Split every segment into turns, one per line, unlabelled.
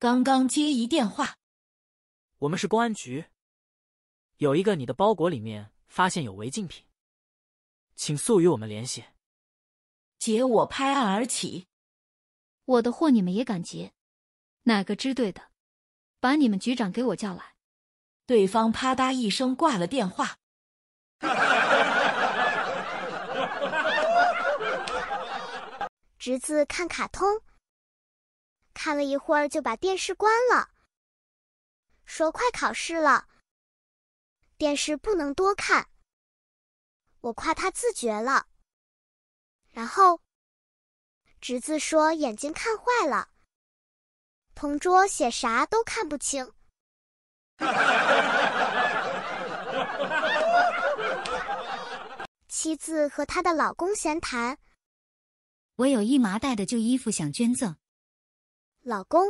刚刚接一电话，
我们是公安局，有一个你的包裹里面发现有违禁品，请速与我们联系。劫我拍
案而起，我的货你们也敢劫？哪个支队的？把你们局长给我叫来！对方啪嗒一声挂了电话。
侄子看卡通。看了一会儿就把电视关了，说快考试了，电视不能多看。我夸他自觉了。然后侄子说眼睛看坏了，同桌写啥都看不清。妻子和她的老公闲谈，我
有一麻袋的旧衣服想捐赠。老公，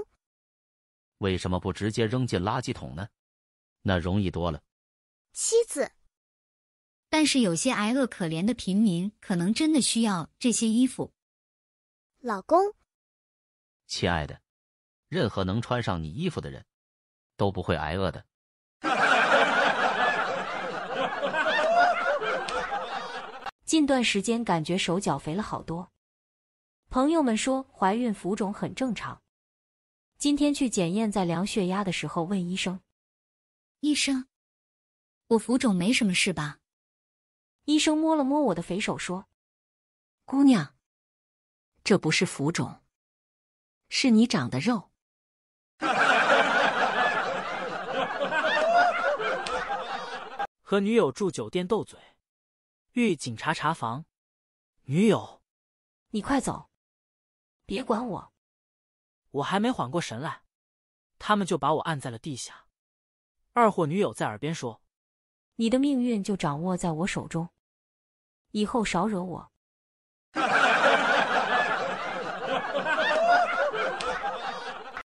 为什么不直接扔进垃圾桶呢？那容易多了。
妻子，但是有些挨饿可怜的平民可能真的需要这些衣服。
老公，
亲爱的，任何能穿上你衣服的人，都不会挨饿的。
近段时间感觉手脚肥了好多，朋友们说怀孕浮肿很正常。今天去检验，在量血压的时候问医生：“医生，我浮肿没什么事吧？”医生摸了摸我的肥手说：“姑娘，这不是浮肿，是你长的肉。”
和女友住酒店斗嘴，遇警察查房，女友：“你快走，别管我。”我还没缓过神来，他们就把我按在了地下。二货女友在耳边说：“
你的命运就掌握在我手中，以后少惹我。”